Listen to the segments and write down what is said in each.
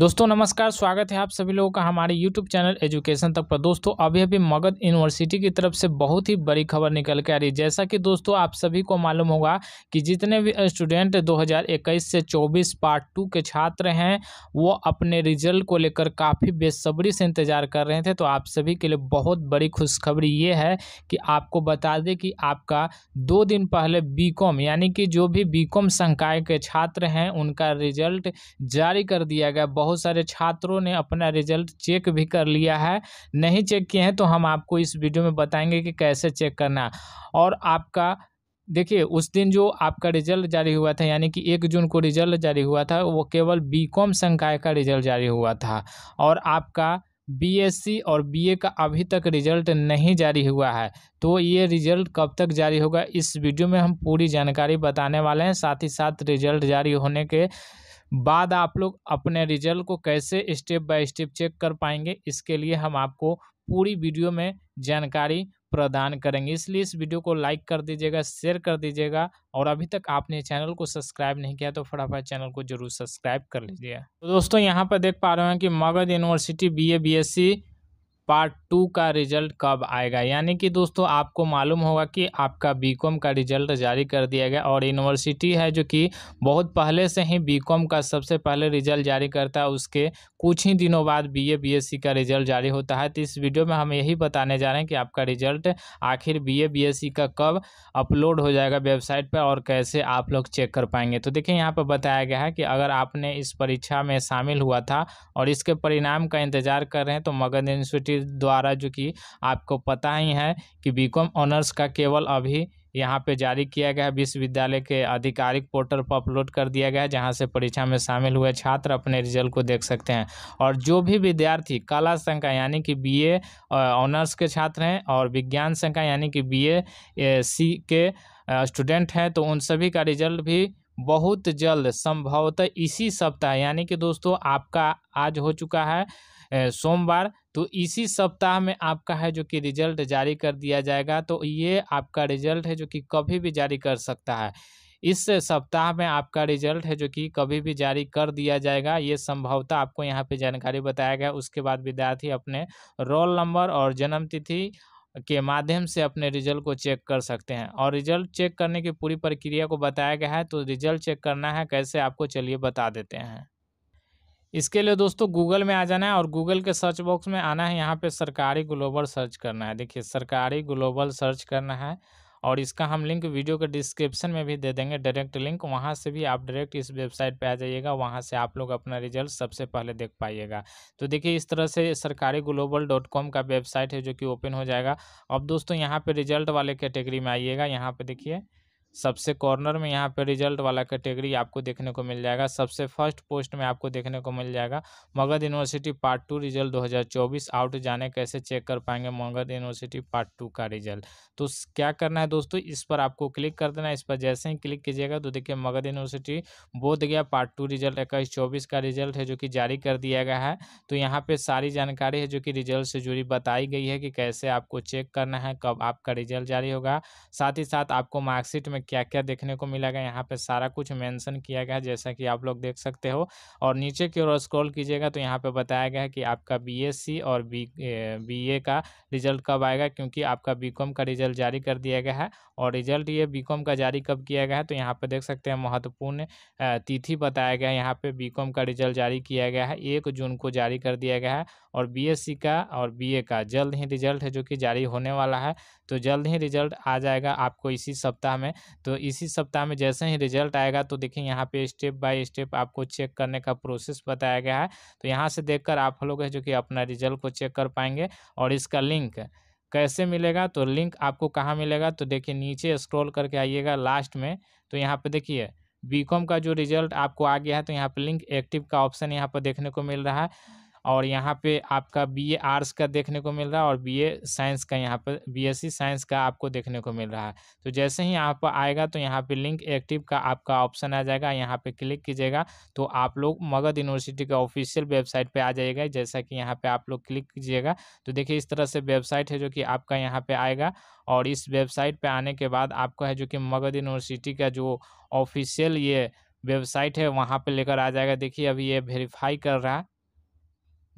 दोस्तों नमस्कार स्वागत है आप सभी लोगों का हमारे यूट्यूब चैनल एजुकेशन तक पर दोस्तों अभी अभी मगध यूनिवर्सिटी की तरफ से बहुत ही बड़ी खबर निकल के आ रही है जैसा कि दोस्तों आप सभी को मालूम होगा कि जितने भी स्टूडेंट 2021 से 24 पार्ट टू के छात्र हैं वो अपने रिजल्ट को लेकर काफ़ी बेसब्री से इंतजार कर रहे थे तो आप सभी के लिए बहुत बड़ी खुशखबरी ये है कि आपको बता दें कि आपका दो दिन पहले बी यानी कि जो भी बी संकाय के छात्र हैं उनका रिजल्ट जारी कर दिया गया बहुत बहुत सारे छात्रों ने अपना रिजल्ट चेक भी कर लिया है नहीं चेक किए हैं तो हम आपको इस वीडियो में बताएंगे कि कैसे चेक करना और आपका देखिए उस दिन जो आपका रिजल्ट जारी हुआ था यानी कि एक जून को रिजल्ट जारी हुआ था वो केवल बी कॉम संकाय का रिजल्ट जारी हुआ था और आपका बीएससी और बीए का अभी तक रिजल्ट नहीं जारी हुआ है तो ये रिजल्ट कब तक जारी होगा इस वीडियो में हम पूरी जानकारी बताने वाले हैं साथ ही साथ रिजल्ट जारी होने के बाद आप लोग अपने रिजल्ट को कैसे स्टेप बाय स्टेप चेक कर पाएंगे इसके लिए हम आपको पूरी वीडियो में जानकारी प्रदान करेंगे इसलिए इस वीडियो को लाइक कर दीजिएगा शेयर कर दीजिएगा और अभी तक आपने चैनल को सब्सक्राइब नहीं किया तो फटाफट चैनल को जरूर सब्सक्राइब कर लीजिए तो दोस्तों यहाँ पर देख पा रहे हैं कि Magadh University B A B S C part two का रिजल्ट कब आएगा यानी कि दोस्तों आपको मालूम होगा कि आपका बीकॉम का रिजल्ट जारी कर दिया गया और यूनिवर्सिटी है जो कि बहुत पहले से ही बीकॉम का सबसे पहले रिजल्ट जारी करता है उसके कुछ ही दिनों बाद बीए बीएससी का रिजल्ट जारी होता है तो इस वीडियो में हम यही बताने जा रहे हैं कि आपका रिजल्ट आखिर बी ए का कब अपलोड हो जाएगा वेबसाइट पर और कैसे आप लोग चेक कर पाएंगे तो देखिए यहाँ पर बताया गया है कि अगर आपने इस परीक्षा में शामिल हुआ था और इसके परिणाम का इंतजार कर रहे हैं तो मगध यूनिवर्सिटी द्वारा जो कि आपको पता ही है कि बीकॉम ऑनर्स का केवल अभी यहाँ पे जारी किया गया है विश्वविद्यालय के आधिकारिक पोर्टल पर अपलोड कर दिया गया है जहाँ से परीक्षा में शामिल हुए छात्र अपने रिजल्ट को देख सकते हैं और जो भी विद्यार्थी कला संख्या यानी कि बीए ऑनर्स के छात्र हैं और विज्ञान संख्या यानी कि बीए सी के स्टूडेंट हैं तो उन सभी का रिजल्ट भी बहुत जल्द संभवतः इसी सप्ताह यानी कि दोस्तों आपका आज हो चुका है सोमवार तो इसी सप्ताह में आपका है जो कि रिजल्ट जारी कर दिया जाएगा तो ये आपका रिजल्ट है जो कि कभी भी जारी कर सकता है इस सप्ताह में आपका रिजल्ट है जो कि कभी भी जारी कर दिया जाएगा ये संभवतः आपको यहाँ पे जानकारी बताया गया उसके बाद विद्यार्थी अपने रोल नंबर और जन्म तिथि के माध्यम से अपने रिजल्ट को चेक कर सकते हैं और रिजल्ट चेक करने की पूरी प्रक्रिया को बताया गया है तो रिजल्ट चेक करना है कैसे आपको चलिए बता देते हैं इसके लिए दोस्तों गूगल में आ जाना है और गूगल के सर्च बॉक्स में आना है यहाँ पे सरकारी ग्लोबल सर्च करना है देखिए सरकारी ग्लोबल सर्च करना है और इसका हम लिंक वीडियो के डिस्क्रिप्शन में भी दे देंगे डायरेक्ट लिंक वहाँ से भी आप डायरेक्ट इस वेबसाइट पे आ जाइएगा वहाँ से आप लोग अपना रिजल्ट सबसे पहले देख पाइएगा तो देखिए इस तरह से सरकारी ग्लोबल डॉट कॉम का वेबसाइट है जो कि ओपन हो जाएगा अब दोस्तों यहाँ पर रिजल्ट वाले कैटेगरी में आइएगा यहाँ पर देखिए सबसे कॉर्नर में यहाँ पे रिजल्ट वाला कैटेगरी आपको देखने को मिल जाएगा सबसे फर्स्ट पोस्ट में आपको देखने को मिल जाएगा Magadh University part two result 2024 out जाने कैसे चेक कर पाएंगे मगध यूनिवर्सिटी पार्ट टू का रिजल्ट तो क्या करना है दोस्तों इस पर आपको क्लिक कर देना है इस पर जैसे ही क्लिक कीजिएगा तो देखिए मगध यूनिवर्सिटी बोध गया पार्ट टू रिजल्ट इक्कीस चौबीस का रिजल्ट है जो कि जारी कर दिया गया है तो यहाँ पर सारी जानकारी है जो कि रिजल्ट से जुड़ी बताई गई है कि कैसे आपको चेक करना है कब आपका रिजल्ट जारी होगा साथ ही साथ आपको मार्कशीट में में क्या क्या देखने को मिलेगा यहाँ पे सारा कुछ मेंशन किया गया है जैसा कि आप लोग देख सकते हो और नीचे की ओर स्क्रॉल कीजिएगा तो यहाँ पे बताया गया है कि आपका बीएससी और बी ए का रिजल्ट कब आएगा क्योंकि आपका बीकॉम का रिजल्ट जारी कर दिया गया है और रिजल्ट ये बीकॉम का जारी कब किया गया है तो यहाँ पर देख सकते हैं महत्वपूर्ण तिथि बताया गया है यहाँ पर बी का रिजल्ट जारी किया गया है एक जून को जारी कर दिया गया है और बी का और बी का जल्द ही रिजल्ट है जो कि जारी होने वाला है तो जल्द ही रिजल्ट आ जाएगा आपको इसी सप्ताह में तो इसी सप्ताह में जैसे ही रिजल्ट आएगा तो देखिए यहाँ पे स्टेप बाय स्टेप आपको चेक करने का प्रोसेस बताया गया है तो यहाँ से देखकर आप लोग जो कि अपना रिजल्ट को चेक कर पाएंगे और इसका लिंक कैसे मिलेगा तो लिंक आपको कहाँ मिलेगा तो देखिए नीचे स्क्रॉल करके आइएगा लास्ट में तो यहाँ पे देखिए बीकॉम का जो रिजल्ट आपको आ गया है तो यहाँ पर लिंक एक्टिव का ऑप्शन यहाँ पर देखने को मिल रहा है और यहाँ पे आपका बीए आर्ट्स का देखने को मिल रहा है और बीए साइंस का यहाँ पर बीएससी साइंस का आपको देखने को मिल रहा है तो जैसे ही यहाँ पर आएगा तो यहाँ पे लिंक एक्टिव का आपका ऑप्शन आ जाएगा यहाँ पे क्लिक कीजिएगा तो आप लोग मगध यूनिवर्सिटी का ऑफिशियल वेबसाइट पर आ जाएगा जैसा कि यहाँ पर आप लोग क्लिक कीजिएगा तो देखिए इस तरह से वेबसाइट है जो कि आपका यहाँ पर आएगा और इस वेबसाइट पर आने के बाद आपका है जो कि मगध यूनिवर्सिटी का जो ऑफिशियल ये वेबसाइट है वहाँ पे लेकर आ जाएगा देखिए अभी ये वेरीफाई कर रहा है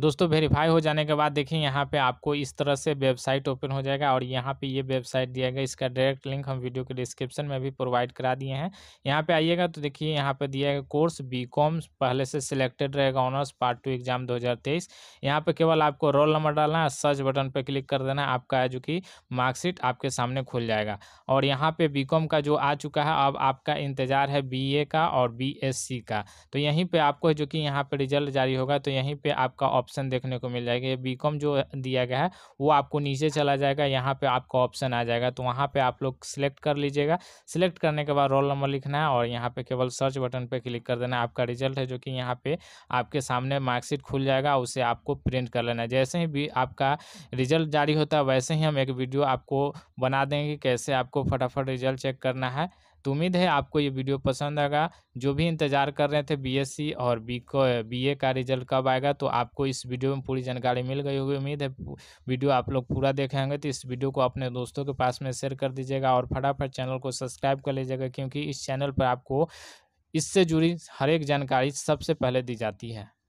दोस्तों वेरीफाई हो जाने के बाद देखिए यहाँ पे आपको इस तरह से वेबसाइट ओपन हो जाएगा और यहाँ पे ये यह वेबसाइट दिया गया इसका डायरेक्ट लिंक हम वीडियो के डिस्क्रिप्शन में भी प्रोवाइड करा दिए हैं यहाँ पे आइएगा तो देखिए यहाँ पे दिया गया कोर्स बी कॉम पहले से सिलेक्टेड रहेगा ऑनर्स पार्ट टू एग्जाम दो हज़ार तेईस यहाँ पर केवल आपको रोल नंबर डालना है सर्च बटन पर क्लिक कर देना आपका जो कि मार्कशीट आपके सामने खुल जाएगा और यहाँ पर बी का जो आ चुका है अब आपका इंतजार है बी का और बी का तो यहीं पर आपको जो कि यहाँ पर रिजल्ट जारी होगा तो यहीं पर आपका ऑप्शन ऑप्शन देखने को मिल जाएगा ये बी जो दिया गया है वो आपको नीचे चला जाएगा यहाँ पर आपका ऑप्शन आ जाएगा तो वहाँ पर आप लोग सिलेक्ट कर लीजिएगा सिलेक्ट करने के बाद रोल नंबर लिखना है और यहाँ पे केवल सर्च बटन पर क्लिक कर देना है आपका रिजल्ट है जो कि यहाँ पे आपके सामने मार्कशीट खुल जाएगा उसे आपको प्रिंट कर लेना है जैसे ही भी आपका रिजल्ट जारी होता है वैसे ही हम एक वीडियो आपको बना देंगे कैसे आपको फटाफट रिजल्ट चेक करना है तो उम्मीद है आपको ये वीडियो पसंद आएगा जो भी इंतज़ार कर रहे थे बीएससी और बी को बीए का रिजल्ट कब आएगा तो आपको इस वीडियो में पूरी जानकारी मिल गई होगी उम्मीद है वीडियो आप लोग पूरा देखेंगे होंगे तो इस वीडियो को अपने दोस्तों के पास में शेयर कर दीजिएगा और फटाफट चैनल को सब्सक्राइब कर लीजिएगा क्योंकि इस चैनल पर आपको इससे जुड़ी हर एक जानकारी सबसे पहले दी जाती है